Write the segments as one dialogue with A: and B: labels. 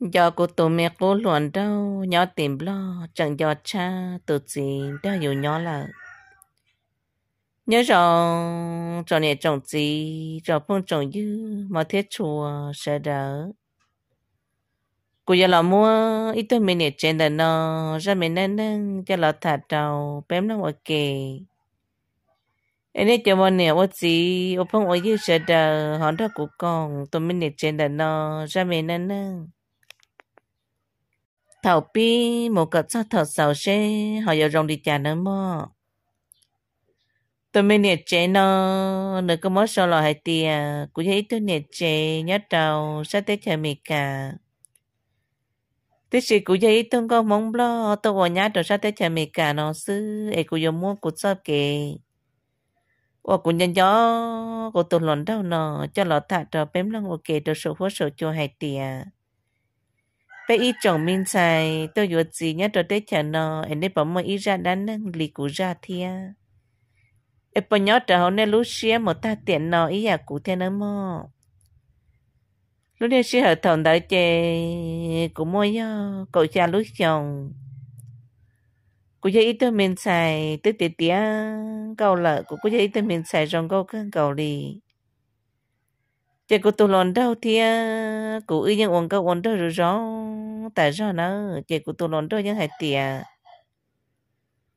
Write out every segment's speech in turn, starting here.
A: giờ cô tụi mẹ cô luận đâu nhỏ tìm lo chẳng giờ cha tụi chị đã hiểu nhỏ là nhớ rằng cho nên chồng chị cho phong chồng dư mà thiết chùa sẽ đỡ cô giờ là mua ít tôi mình để trên đời nó ra mình nên nâng cho là thả đầu bém nó ok anh ấy cho bọn nè ô chị ô phong ô dư sẽ đỡ hòn đó của con tôi mình để trên đời nó ra mình nên nâng thảo bi một cỡ cho thật sầu xe họ giờ rong đi chả nữa mà tôi mới nhiệt chế nó nữa có mất sao lò hay tia cũng thấy tôi nhiệt chế nhát đầu sẽ tới chờ mì cả thế thì cũng thấy tôi có mong lo tôi vào nhát rồi sẽ tới chờ mì cả nó xứ ấy cũng dùng mua cũng sao kì và cũng nhân gió của tôi lần đâu nó cho lọ thả trò bém lăng ok tôi sổ phố sổ cho hai tia bé ý chồng minh xài tôi vừa gì nhá rồi đấy chả nó em đi bảo mà ý ra đã nâng lì cụ ra thia em bảo nhớ trở hậu nên lúc xia một ta tiện nó ý à cụ thế nó mò lúc này xia hở thòng đợi chè cụ mua nhá cậu cha lúc chồng cụ cha ý tôi minh xài tôi tiệt tía câu lợ cụ cụ cha ý tôi mình xài rong câu cơn cầu lì chị cô tụi lòn đâu thì cô ấy những uống cái uống đâu rồi rõ tại sao nó chị cô tụi lòn đâu những hai tiền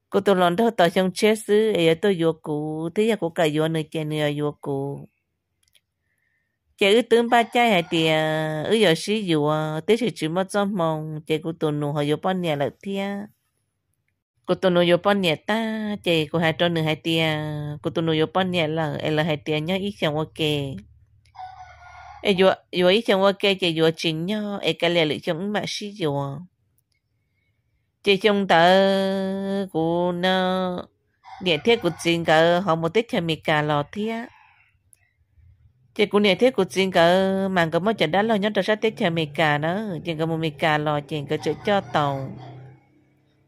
A: cô tụi lòn đâu tại trong chết xứ ấy tôi vô cụ thế giờ cô cả vô nơi chơi nơi vô cụ chị ư tưởng ba trái hai tiền ư giờ sĩ dù thế thì chỉ mất giấc mộng chị cô tụi nụ họ vô bao nhiêu lại thiên cô tôi nói yopon nhẹ ta chị cô hai trâu nửa hai tia cô tôi nói yopon nhẹ là là hai tia nhớ ít chẳng ok 哎，有有以前我给这有钱哟，哎，给了里种买西药，这种的古呢，年天古钱个好没得钱没干老天，这古年天古钱个忙个么就打老娘都是得钱没干呢，这个么没干老，这个就叫到，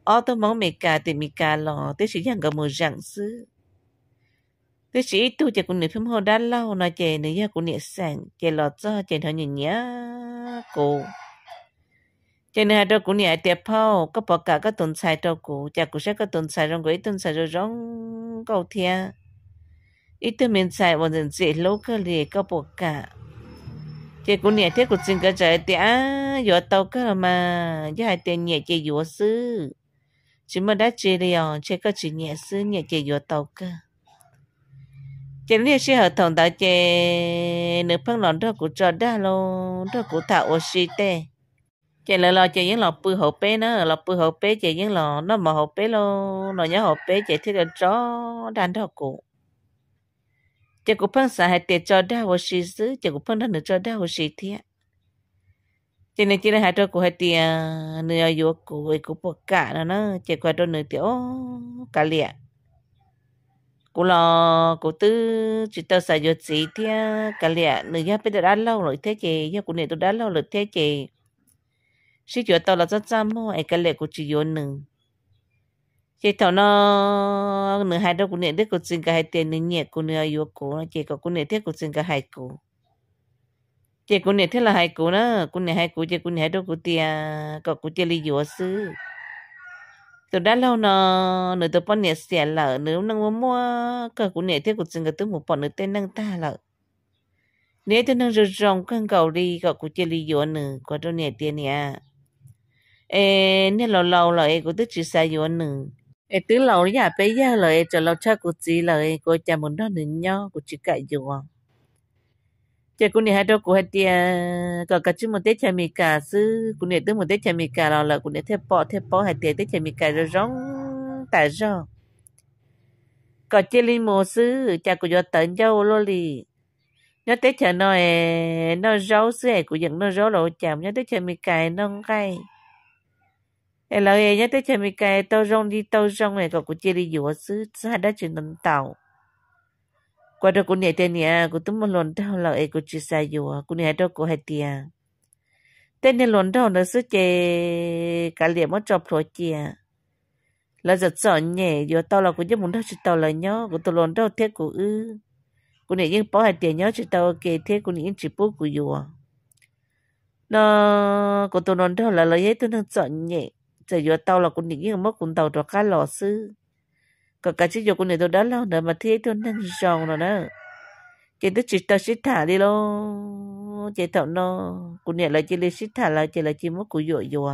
A: 奥特曼没干的没干老，这是两个么样子。tôi chỉ tu chỉ cũng niệm phim hồ đã lâu nói chè nữ gia cũng niệm sẵn chè lo cho chè thôi nhìn nhớ cô chè nữ hai đôi cũng niệm đẹp phao có bỏ cả các tuần sai đâu cô chè cũng sẽ các tuần sai rong quấy tuần sai rồi rong câu thia ít tuần mình sai bọn dân dễ lâu cơ lì có bỏ cả chè cũng niệm thế cũng xin cái trái tiếc giờ tàu cơ mà giờ hai tiền nhẹ chè dùa sư chỉ mà đã chỉ liền chè có chỉ nhẹ sư nhẹ chè dùa tàu cơ chỉ nên sĩ hợp đồng đó chế nữ phân lòn đó cũng cho đó luôn đó cũng thảo ô sĩ tê chỉ là lo chế những lò bự hộp bé nữa, lò bự hộp bé chỉ những lò nó mà hộp bé luôn lò nhớ hộp bê chế thế là cho đàn đó cũ, chỉ của phân xã hệ cho trò đó sĩ xứ chế của phân đó nữa cho à, đó ô sĩ thiệt cho nên chỉ là hai trò của hay tiền nửa yếu của của bộ cả nó nó chỉ qua trò nửa tiểu cả liệt cô lo cô tư chỉ tao xài giọt gì thì cả lẽ người ta bây giờ đã lâu rồi thế chị do cô này tôi đã lâu rồi thế chị sĩ cho tao là rất chăm mua cái lẽ cô chỉ giọt nữ chị thảo nó người hai đâu cô này đấy cô sinh cả hai tiền nữ nhẹ cô này yêu cô chị có cô này thế cô sinh cả hai cô chị cô này thế là hai cô nữa cô này hai cô chị cô này đâu cô tiền có cô chị lý giọt xứ từ đã lâu nọ, nửa từ bọn nè xẻ lợ nửa nâng mua mua cơ của nè thế của chừng cái từ một bọn nửa tên nâng ta lở nè tôi nâng rồi rong căng cầu đi gọi của chơi lý dọn nửa của tôi nè tiền nè ê nè lâu lâu lại của tôi chỉ sai dọn nửa ê tứ à, lâu nhà bây giờ lại cho lâu cha của chị lại của cha muốn đó nửa nhau của chị cãi dọn chè cũng nè hai đứa cũng hai tia có cái chú một tết chè mì cả sư cũng nè tới một tết chè mì cả là là cũng nè theo bỏ theo bỏ hai tia tết chè mì cả rồi rong tại sao có chè linh mồ sư chè cũng cho tận dâu lô lì nhớ tết chè nó nó rau sư ấy cũng dựng nó rau lộ chạm nhớ tết chè mì cả nó cay, em lão em nhớ tết chè mì cả tao rong đi tao rong này có cũng chè đi dùa sư hai đứa chuyện tàu qua đó cô nhảy tên nhỉ cô tụm một lần đau là ấy cô chưa sai dù cô nhảy đó cô hay tiền tên này lần đau là sức chê cả liệm mất chọc rồi chị à là giật sợ nhẹ dù tao là cô nhớ muốn đau chỉ tao là nhớ cô tụi lần đau thế cô ư cô nhảy nhưng bỏ hai tiền nhớ chỉ tao kề thế cô nhảy chỉ bố cô dù nó cô tụi lần đau là lời ấy tôi đang sợ nhẹ giờ dù tao là cô nhảy nhưng mất cũng tàu cho cá lò sư cả cả chiếc dục của này tôi đã lâu nữa mà thấy tôi nên giàu rồi đó chị tôi chỉ tao xích thả đi luôn, chị thọ nó của này là chị lấy xích thả là chị là chị mất của dội dùa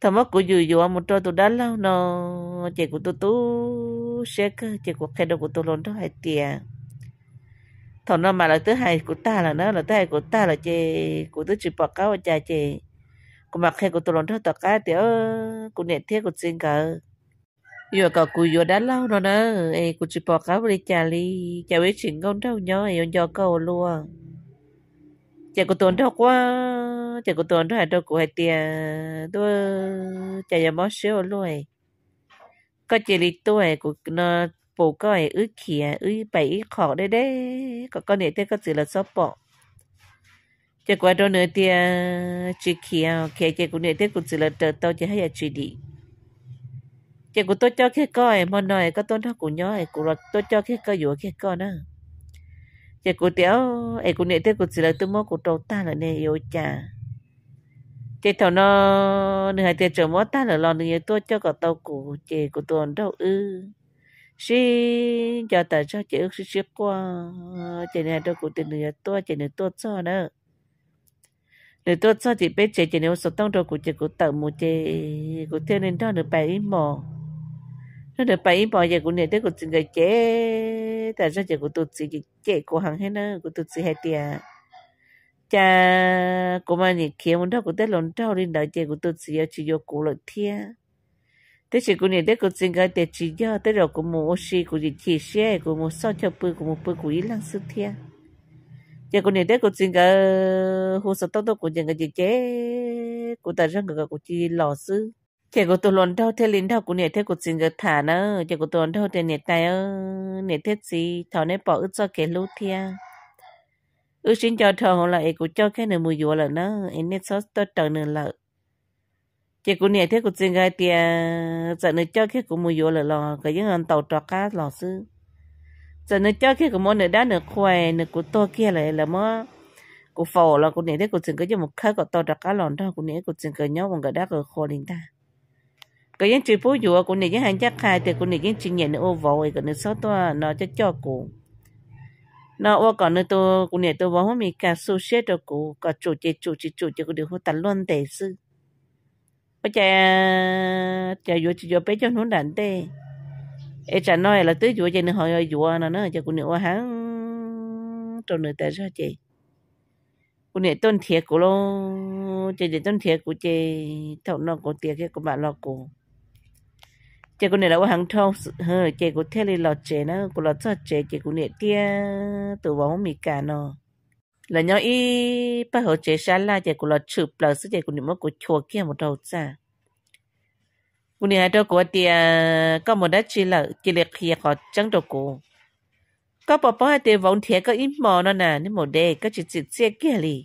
A: thằng mất của dùi dùa một trôi tôi đã lâu nó chị của tôi tú xe cơ chị của khai đầu của tôi lớn đó hai tiền thọ nó mà là thứ hai của ta là nó là thứ hai của ta là chị của tôi chỉ bỏ cáo cha chị của mặt khai của tôi lớn đó tao cá thì ơ của này thiết của xin cả yo ka ku yo da lao no na e ku chi po ka bri cha li cha we chin gong dau nyo e yo ka o lu a cha ku ton dau kwa cha ku ton dau dau ku hai tia tu cha ya mo she o lu e ka chi li tu e ku na po ka e u ki a u pai kho de de ka ka ne te ka chi la so po cha kwa do ne tia chi ki ke ke ku ne te ku chi la ta tao cha ya chi di chỉ của tôi cho khi coi mà nói có tôi nó cũng nhớ ấy của tôi cho khi coi vừa khi coi nữa chỉ của tiểu ấy của nệ thế của chỉ là tôi mua của tàu ta là nè yêu cha chỉ thằng nó nửa hai tiền trở mua ta là lon nửa tôi cho cả tàu cũ chỉ của tôi đâu ư xí cho tại cho chỉ ước xí qua chỉ nè đâu của tiền nửa tôi chỉ nửa tôi cho nữa để tôi cho chị biết chị chị nếu số tông đồ của chị của tàu một chị của thiên nên đó được bảy mỏ nó được bảy bỏ giờ cũng nền đất của từng người chế tại ra giờ của tôi chỉ chế của hàng hết nó của tôi chỉ hai tiền cha của mà nhìn kia muốn đâu của tết lon trâu đi đợi chế của tôi chỉ chỉ vô cổ lợi thiên tết chỉ của nền đất của từng người tết chỉ do tết rồi của một xí của gì chỉ xe của một sao cho bự của một bự của ít lăng sư thiên giờ của nền đất của từng người hồ sơ tao tao của từng người chế của tại ra người cũng chỉ lò sư chỉ có tôi luôn đâu thế lính đâu của nhiệt thế của chính cái thả nó chỉ có tôi đâu thế nhiệt tay ơ nhiệt thế gì thảo này bỏ ước cho cái lú thia ước xin cho thảo là ấy cũng cho cái nửa mùi dùa là nó ấy nên sốt tôi trở nửa lợ chỉ có nhiệt thế của chính cái tia giờ nửa cho cái cũng mùi dùa là lò cái những anh tàu trọ cá lò sư giờ nửa cho cái cũng món nửa đá nửa khoai nửa của to kia lại là món của phò là của nhiệt thế của chính cái cho một khách có tàu trọ cá lòn đó của nhiệt của chính cái nhau còn cái đá của kho linh ta cái những chỉ bố dùa của này những hàng chắc khai thì của này những chỉ nhận ô vội cái nó sáu to nó cho cho cụ nó còn nó tôi của này tôi vào hôm mình cả số xe cụ cả chủ chế chủ chế chủ chế của điều hồ luôn tệ sư bây giờ giờ dùa chỉ dùa bé cho nó đàn tê ê chả nói là tới dùa cho nó hỏi dùa nó nó cho của ô hắn trong người ta ra chị của này tôn thiệt của lo chị để tôn thiệt của chị thầu nó của tiền cái của bạn lo của chị cô này là qua hàng thâu hơ chị cũng thế là chị nó cô là cho chị chị cũng này tia tụ vào mì cả nó là nhau y bắt hồ chị sáng la chị cô là chụp là sức chị cô này mất cô chùa kia một đầu ra cô này hai đầu của tia có một đất chỉ là chỉ là khi có trắng đầu của có bà bỏ hai tia vòng thiệt có ít mò nó nè nếu một đề có chỉ chỉ chia kia đi,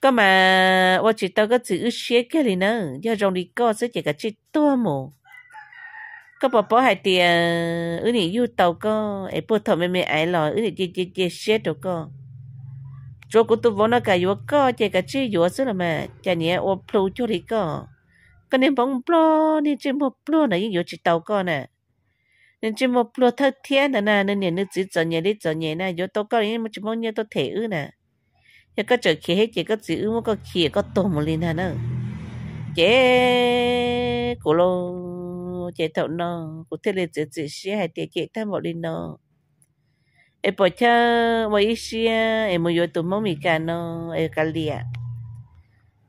A: có mà tôi chỉ tao có chữ chia kia đi nữa do rồng đi co sẽ chỉ cả chỉ to mồ ก็ปอปอหายเตียอือนี่ยู่เตาก็ไอ้ปวดท้องไม่ไม่ไอ้หรออือนี่เจเจเจเช็ดตัวก็จกูตัววนักกายัวก็เจกะชื่อยัวซึ่งละมาจะเนี้ยโอพลูจุริก็ก็เนี่ยบองปลอนี่จิมบปลอน่ะยิ่งอยู่จิตเตาก็น่ะนี่จิมบปลอเท่าเทียนน่ะนะเนี่ยนึกจิตจนเนี่ยได้จนเนี่ยน่ะยัวตัวก็นี่มันจิมบเนี่ยตัวเถอือน่ะยัก็เจอเขี้ยเจก็จิอือมันก็เขี้ยก็ตัวมันเลยน่ะเนอะเจกูโล chế thấu nó cụ thể là chỉ chỉ xe hay tiệt chế tham một đi nó em bỏ cho mà ít xe em muốn vô tụi mông mì cả nó em cả lìa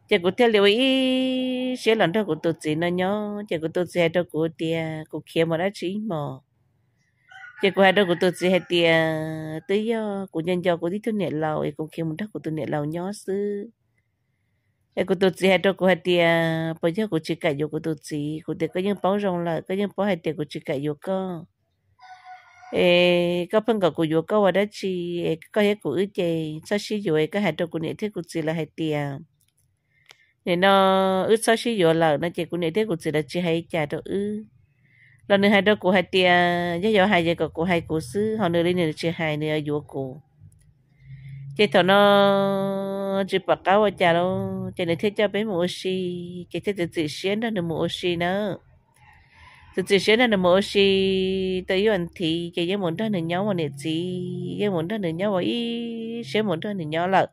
A: chỉ cụ thể là ít xe lần đó cụ tụi chị nó nhớ chỉ cụ tụi chị hay đó cụ tiệt cụ kia mà đã chỉ mò chỉ cụ hay đó cụ tụi chị hay tiệt tới giờ cụ nhân giờ cụ đi thu nhận lâu em cụ kia mà đó cụ thu nhận lâu nhớ xứ e cô tu chi hai to cô hai tia bây giờ cô chỉ cài vô cô tu chi cô te ka những bảo rong la ka những bảo hai te cô chỉ cài vô ka e ka pang cả cô vô ka wa da chi e ka hết cô u te sa shi vô e ka hai to cô này te cô chỉ là hai tia ne no u sa shi vô la na che cô này te cô chỉ là chỉ hai cha to u lần nữa hai đó cô hai tia, giờ hai giờ cô hai cô sư, họ nữa lên nữa chơi hai nữa vô cô chế thọ nó chỉ bắt cáo vào chả đâu chế này thế cho bé mua oxy chế thế tự tự xuyên đó được mua oxy nữa tự tự xuyên đó được mua oxy tới yêu thì chế với muốn đó được nhau mà nè chị với muốn đó được nhau mà ý sẽ muốn đó được nhau lợ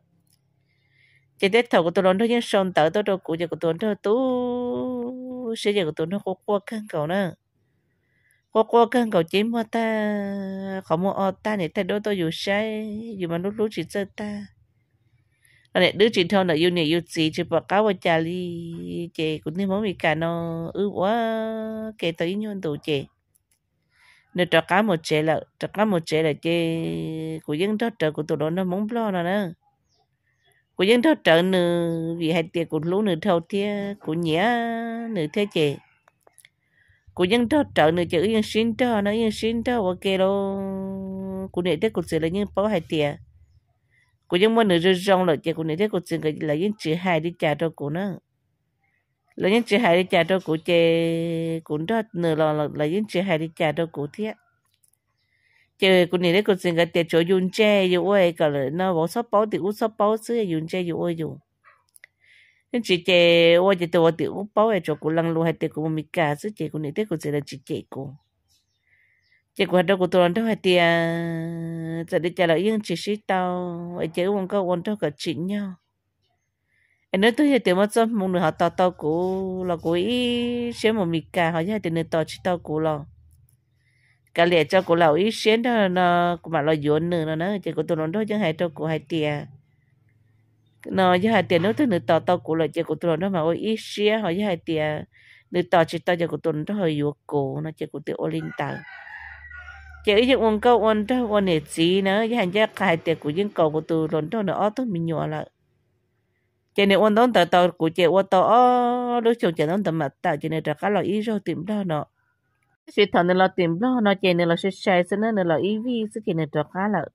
A: chế thế thọ của tôi lớn thôi nhưng sông tới tôi đâu cũng giờ của tôi nó tú sẽ giờ của tôi nó khó quá khăn cầu nữa qua qua cơn cậu chỉ mua ta không mua ta này ta đôi tôi dù say dù mà lúc lúc chỉ chơi ta anh này đứa chuyện thôi là yêu này yêu gì chỉ bỏ cáo vào trà ly chè cũng như món mì cà nó ư quá kể tới như anh tụ chè nếu trò cá một chè là trò cá một chè là chè của dân đó trợ của tụi đó nó muốn lo nó nữa của dân đó trợ nữa vì hai tiệc của lũ nữa thâu thia của nhía nữa thế chè cô nhân thơ trợ nữa chứ yên xin thơ nó yên xin thơ ok kê lô cô nể thế cô sẽ là những bao hại tiền cô nhân muốn nữa rồi rong lại chứ cô này thế cô sẽ là những chữ hại đi trả cho cô nữa là những chữ hại đi trả cho cô chê cũng đó nữa là là những chữ hại đi trả cho cô thế chứ cô này thế cô sẽ là tiền cho dùng che dù ôi cả là nó bỏ sắp bao thì uống sắp bao xưa dùng che dù ôi dùng chị chị ô chị tôi tự bao vệ cho cô lăng lu hay tự cô mì cả chứ chị cô này tự cô sẽ là chị chị cô chị cô đâu cô tôi đâu hay tia giờ đi trả lại yên chị sĩ tao ấy chị ông có ông đâu cả chị nhau anh nói tôi hay tự mất rồi một người họ tao tao cô là cô ý xem một mì cả họ hay tự người tao chị tao cô lo cả lẽ cho cô lão ý xem đó nó cũng mà lo dọn nữa nó chị cô tôi đâu chẳng hay cho cô hay tia nó như hai tiền nó thứ nữa tao tao cũng là chơi của tôi nó mà ôi ít xia họ giờ hai tiền nữa tao chỉ tao chơi của tôi nó hơi yếu cổ nó chơi của tôi ô tao chơi ít những ông câu ông đó ông này gì nữa như hai giờ hai tiền của những cầu của tôi rồi đó nó ở tôi mình nhỏ lại chơi nên ông đó tao tao của chơi ông tao ở lúc chồng chỉ nó mà tao chơi nên ra cái loại ít rồi tìm đó nó suy thằng nên là tìm đó nó chơi này là suy sai xin nên là ít vi xin chỉ nên ra cái là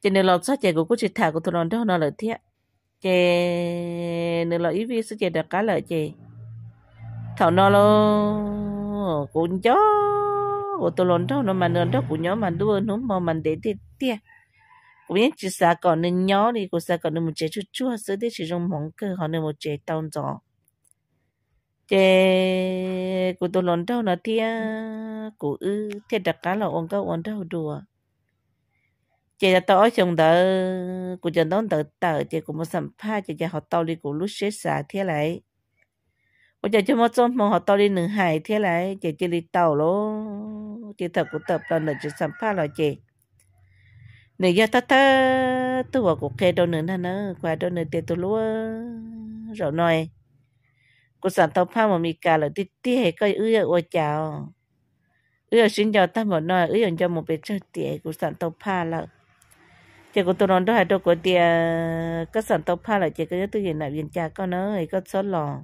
A: chơi này là sao chơi của cô chỉ thả của tôi nó đó nó là thiệt chè nửa lợi ý vi sẽ chè được cá lợi chè thảo nó lo cũng chó của tôi lớn đâu nó mà nửa đó của nhớ mà đua nó mà mình để thì tia cũng những chỉ sa còn nên nhớ đi cũng sa còn nên một chè chút chút sơ để chỉ dùng mong cơ họ nên một chè tao gió chè của tôi lớn đâu nó tia của ư thiệt đặc cá là ông cao ông đâu đùa chị đã tối chồng đỡ của chồng đón đỡ tờ chị cũng muốn sắm pha chị cho họ tao đi của lúc xế xả thế lại bây giờ chúng tôi mong họ tao đi nửa hải thế lại chị chỉ đi tàu lố chị thật của tập là nửa chị sắm pha là chị nửa giờ ta ta tôi vào cuộc kê đâu nửa nè nữa qua đâu nửa tiền tôi lúa rồi nói của sản tàu pha mà mì cà là tí tí hệ coi ư ngoài chào ư xin chào ta một nói ư cho một bề chơi tiệ của sản tàu pha là chỉ có tôi nói đó đâu có tiền các sản tộc pha là chỉ có cái tôi hiện lại viên trà con nó thì có số lò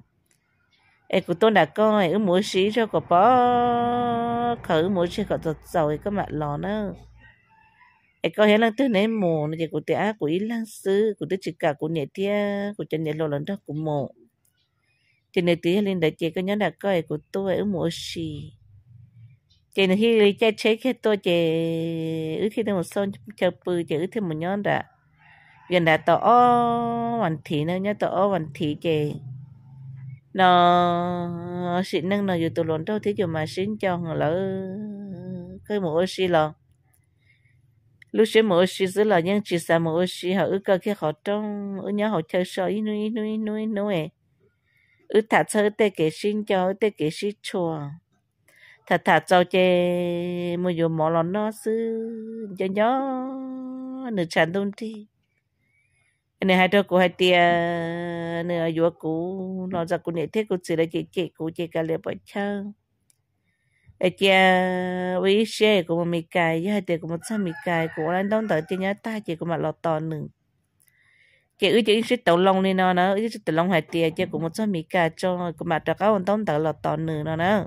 A: ấy của tôi đã có ấy mỗi xí cho có bó khử mỗi xí có giật rồi có bạn lò nữa ấy có hiện là tôi nấy mồ nó chỉ của tiền của ý lang sư của tôi chỉ cả của nhẹ tia của chân nhẹ lò lần đó của mồ trên này tia lên đại chỉ có nhớ đã có ấy của tôi ấy mỗi xí chị nó khi chơi chế cái tôi chị ứ khi tôi một son chơi bự chị ứ thêm một nhóm đã gần đã tỏ hoàn thị nữa nhá tỏ hoàn thị chị nó xin nâng nó dù tôi lộn đâu thế chứ mà xin cho lỡ cái mũ xí lò lúc xí mũ xí giữ là những chị xa mũ xí họ ứ cơ cái họ trong ứ nhớ họ chơi soi ý nuôi nuôi nuôi nuôi ứ thả chơi tê kể xin cho tê kể xin chùa thật thật cho chê mua dù mỏ lon nó sư cho nhó nửa tràn tôn thi nên hai đứa cô hai tia nửa dù cô nó ra cô nể thế cô chỉ là chị chị cô chỉ cả lệ bỏ chân ở kia với xe của mì cài với hai tia của một trăm mì cài của anh đông tới tia nhá ta chỉ của mặt lọt to nừng chị ư chị sẽ tàu lông đi nó nó ư sẽ tàu lông hai tia chỉ của một trăm mì cài cho của mặt trạc áo anh đông tới lọt to nừng nó nữa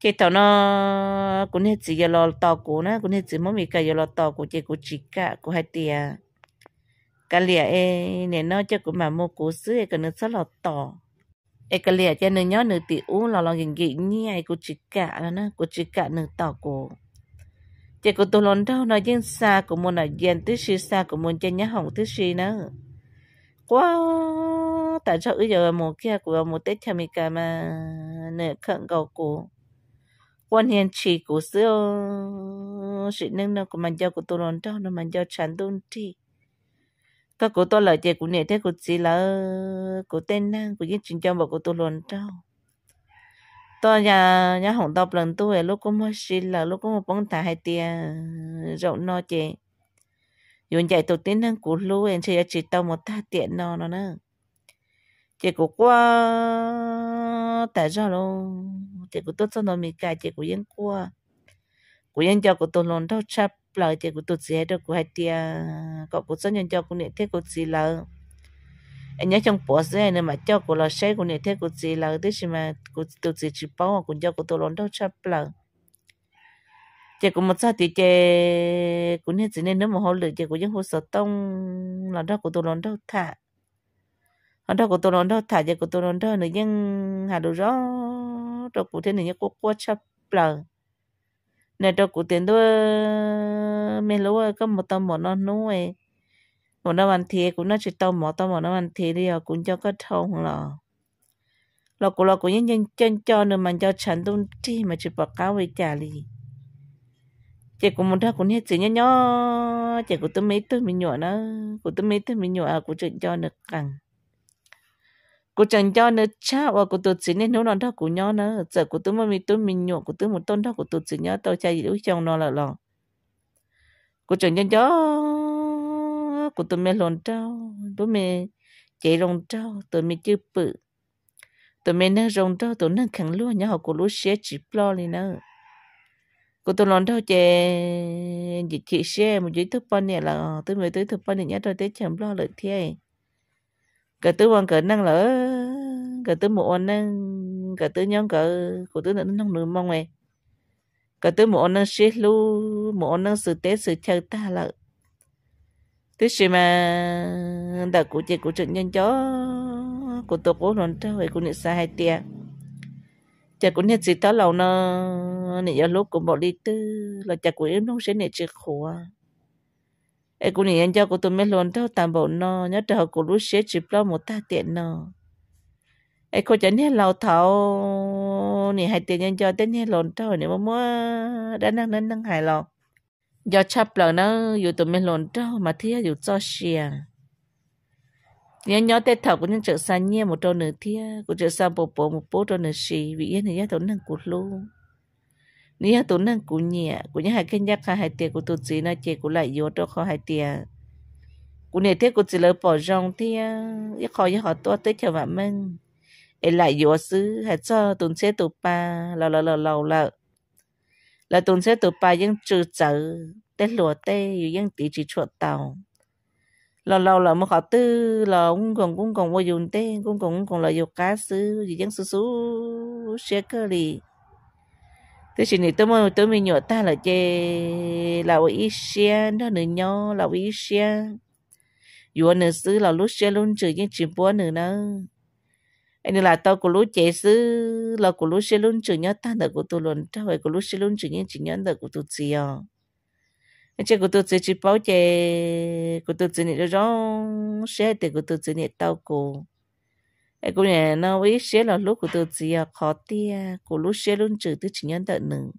A: khi tàu nó cũng hết chỉ lo tàu cũ nó cũng hết chỉ mỗi mình cái lo tàu cũ chỉ của chỉ cả của hai tia cái lìa e nè nó cho cũng mà mua cũ xứ cái nó rất là tàu e cái lìa cho nên nhớ nửa tỷ u là lo gần gị như ai của chỉ cả là nó của chỉ cả nửa tàu cũ chỉ của tôi lần đầu nó dân xa của mình là dân tới xí xa của mình cho nhớ hỏng tới xí nữa quá tại sao bây giờ mua kia của mua tết cha cả mà nửa khẩn cầu của quan hiền chỉ cố siêu sự nâng nâng của mình cho của tôi lớn cho nó mình cho chán tuôn thì các cô tôi lời chế của nghệ thế của chị là của tên năng của những chuyện cho mà của tôi lớn cho tôi nhà nhà hồng đọc lần tôi lúc có mới xin là lúc có một bóng thả hai tiền rộng no chế dùng dạy tôi tên năng của lưu em sẽ chỉ tao một ta tiện no nó nữa chế của qua tại sao luôn chỉ của tốt cho nó mì cả chỉ của yên qua của yên cho của tôi luôn đâu chắp lời chỉ của tôi dễ hết được của hai tia có của tôi nhân cho của niệm thế của gì là anh nhớ trong bộ xe này mà cho của là xe của niệm thế của gì là thế gì mà của tôi chỉ chỉ bao của cho của tôi luôn đâu chắp lời chỉ của một sao thì chỉ của niệm chỉ nên nếu mà họ lựa chỉ của yên hồ sơ tông là đâu của tôi luôn đâu thả ở đâu của tôi nó đâu thả cho của tôi nó đâu nữa nhưng hà đồ rõ cho cụ thế này nhớ cô qua chấp lờ này cho cụ tiền đó mình lúa có một tao một nó nuôi một nó ăn thiệt cũng nó chỉ tao một tao một nó ăn thiệt đi rồi cũng cho có thông lò lò cụ lò cụ nhân nhân chân cho nữa mà cho chẳng tung chi mà chỉ bỏ cáo với trả lì chị cũng muốn ra cũng hết chữ nhớ nhớ chị cũng tôi mấy tôi mình nhỏ nó cũng tôi mấy tôi mình nhỏ à cũng chuyện cho được càng cô chẳng cho nữa cha và cô tôi chỉ nên nấu nón đó của nhỏ nữa giờ cô tôi mà mình tôi mình nhộn của tôi một tôn đó của tôi chỉ nhớ tôi chạy đuổi chồng nó là lòng cô chẳng nhân cho cô tôi mê lòn trâu tôi mê chạy rồng trâu tôi mê chưa bự tôi mê nâng rồng trâu tôi nâng khẳng luôn nhớ họ của lúa xe chỉ lo này nữa cô tôi lòn trâu chạy dịch chị xe một dưới thức bao này là tôi mê tới thức bao này nhớ tôi tới chồng lo lợi thế cái tứ quan cái năng lỡ cái tứ mộ năng cái tứ nhóm cái của tứ năng không được mong này cái tứ mộ năng xí lu mộ năng sự tế sự chờ ta lợ tứ gì mà đặc của chị của trận nhân chó của tổ quốc luôn trao về của nị sa hai tia chả cũng nhận gì đó lâu nó nị giờ lúc cũng bỏ đi tư là chả cũng yếu nó sẽ nị chơi khổ à e cũng như nhìn cho cô tôi mới luôn đâu tạm bộ nó nhớ trở cô lúc xế chụp lo một ta tiện nó e cô chẳng nhớ lâu thảo nè hai tiền nhân cho tên nhớ luôn đâu nè mà mua đã năng nên năng hài lòng do chấp lần nó dù tụi mới luôn đâu mà thia dù cho xìa nhớ nhớ tết thảo của nhân trợ sang nhé một trâu nửa thia của trợ sang bộ bộ một bố trâu nửa xì vì yên thì giá tổn năng cụt luôn nếu tụi năng cú nhẹ cú nhẹ hai cái nhắc hai tiền của tụi chị nó chị cú lại vô cho khó hai tiền này thế cú chỉ lỡ bỏ rong thì ít khó ít họ to tới chờ bạn mình ấy lại vô xứ hay cho tụi sẽ tụi ba lò lò lò lò lò là tụi sẽ tụi ba vẫn trừ chở tết lúa tê dù vẫn tí chỉ chuột tàu lò lò lò mà họ tư lò cũng còn cũng còn vô dùng tê cũng còn cũng còn là vô cá xứ dù vẫn xứ xứ xe cơ lì thế chỉ này tôi mà tôi mình nhớ ta là chơi là với xe đó nữa nhau là với xe dù nữa xứ là lúc xe luôn trừ những chuyện buồn nữa nữa anh là tao của lúc chơi xứ là của lúc xe luôn trừ nhớ ta là của tôi luôn trao về của lúc xe luôn trừ những chuyện nhớ là của tôi chơi à anh chơi của tôi chơi chỉ bảo chơi của tôi chơi này đó xe thì của tôi chơi này tao của ai cũng nhà nó với xe là lúc của tôi chỉ là khó tia cô lúc xe luôn trừ tôi chỉ nhận được nừng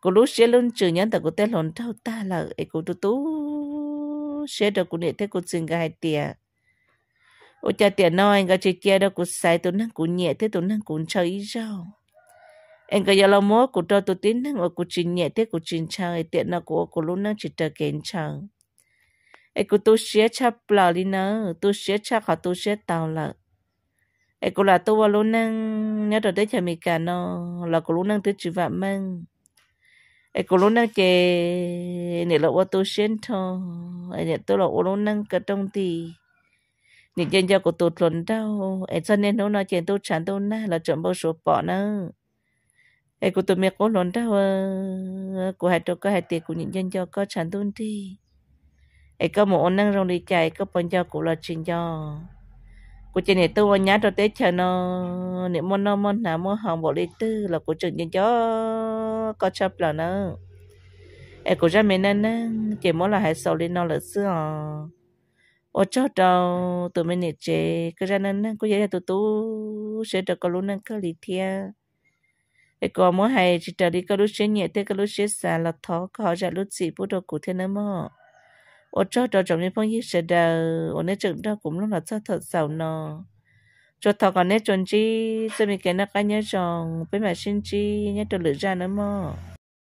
A: cô lúc xe luôn trừ nhận được của tôi hồn thâu ta là ai cũng tôi tú xe được của nệ thấy của chuyện cái tia ô cha tia nói anh cái chơi kia đó của sai tôi năng của nhẹ thế tôi năng của chơi ý anh cái giờ lo mối của tôi tôi tin năng ở của chuyện nhẹ thế của chuyện chơi tiện nào của của lúc năng chỉ chơi kiến chơi ai cũng tôi xe cha blau đi nữa tôi xe cha họ tôi xe tàu lợn ai cô là tôi luôn năng nhớ rồi tới chờ mình cả nó là cô luôn năng tới chữ vạn mang ai cô luôn năng chè nè là ô tô xuyên thò ai nè tôi là ô luôn năng cả trong thì nè chân cho của tôi tuần đau ai cho nên nó nói chuyện tôi chán tôi na là chuẩn bao số bỏ nữa ai cô tôi mẹ cô luôn đau cô hai tôi có hai tiền của những dân cho có chán tôi đi ai có một ô năng rồi đi chạy có bao giờ cô là chuyện cho cô chị này tôi nhá cho tết chờ nó niệm môn nó môn nào môn hỏng bộ đi tư là cô chừng nhân cho có chấp là nó em cô ra mình nên chỉ muốn là hãy sầu lên nó là xưa ô cho đâu tụi mình nè chế cứ ra nên cô dạy tụi tú sẽ được có luôn nên có lý thia để có mỗi hay chỉ trở đi có lúc sẽ nhẹ tới có lúc sẽ xả là thó có họ ra lúc gì bút đồ cụ thế nữa mà ở cho cho chồng nên phong hiếc sẽ đờ ở nơi chừng đó cũng lúc là cho thật sầu nó thọ còn nơi chồng chi cho mình cái nó cái nhớ chồng với mà xin chi nhớ cho lựa ra nữa mà